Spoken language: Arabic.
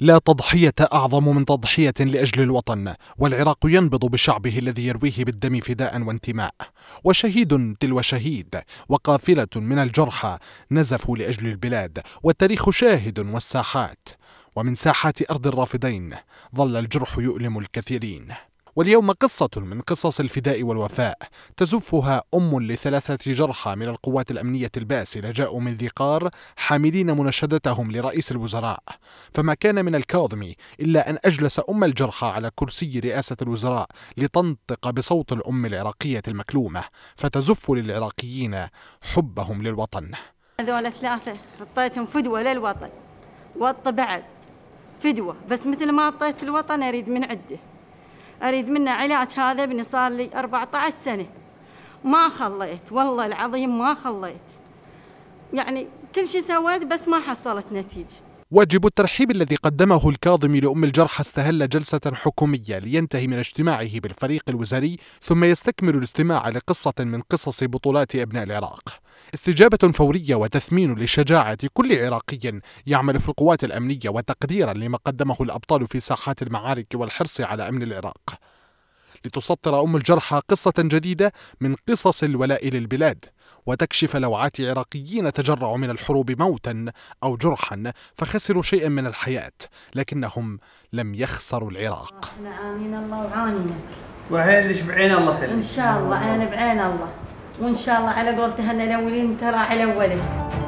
لا تضحية أعظم من تضحية لأجل الوطن والعراق ينبض بشعبه الذي يرويه بالدم فداء وانتماء وشهيد تلو شهيد وقافلة من الجرحى نزفوا لأجل البلاد والتاريخ شاهد والساحات ومن ساحات أرض الرافدين ظل الجرح يؤلم الكثيرين واليوم قصة من قصص الفداء والوفاء تزفها أم لثلاثة جرحى من القوات الأمنية الباسلة جاءوا من ذي قار حاملين مناشدتهم لرئيس الوزراء فما كان من الكاظمي إلا أن أجلس أم الجرحى على كرسي رئاسة الوزراء لتنطق بصوت الأم العراقية المكلومة فتزف للعراقيين حبهم للوطن هذول ثلاثة حطيتهم فدوة للوطن وطبعت فدوة بس مثل ما أعطيت الوطن أريد من عده اريد منه علاج هذا ابني صار لي 14 سنه ما خليت والله العظيم ما خليت يعني كل شيء سويت بس ما حصلت نتيجه واجب الترحيب الذي قدمه الكاظم لأم الجرحى استهل جلسة حكومية لينتهي من اجتماعه بالفريق الوزاري ثم يستكمل الاستماع لقصة من قصص بطولات أبناء العراق استجابة فورية وتثمين لشجاعة كل عراقي يعمل في القوات الأمنية وتقديرا لما قدمه الأبطال في ساحات المعارك والحرص على أمن العراق لتسطر أم الجرحى قصة جديدة من قصص الولاء للبلاد وتكشف لوعات عراقيين تجرعوا من الحروب موتا أو جرحا فخسروا شيئا من الحياة لكنهم لم يخسروا العراق احنا عانينا الله وعانينا وهي اللي بعين الله خلي إن شاء الله أنا بعين الله وإن شاء الله على قولتها هن الأولين ترى على أولين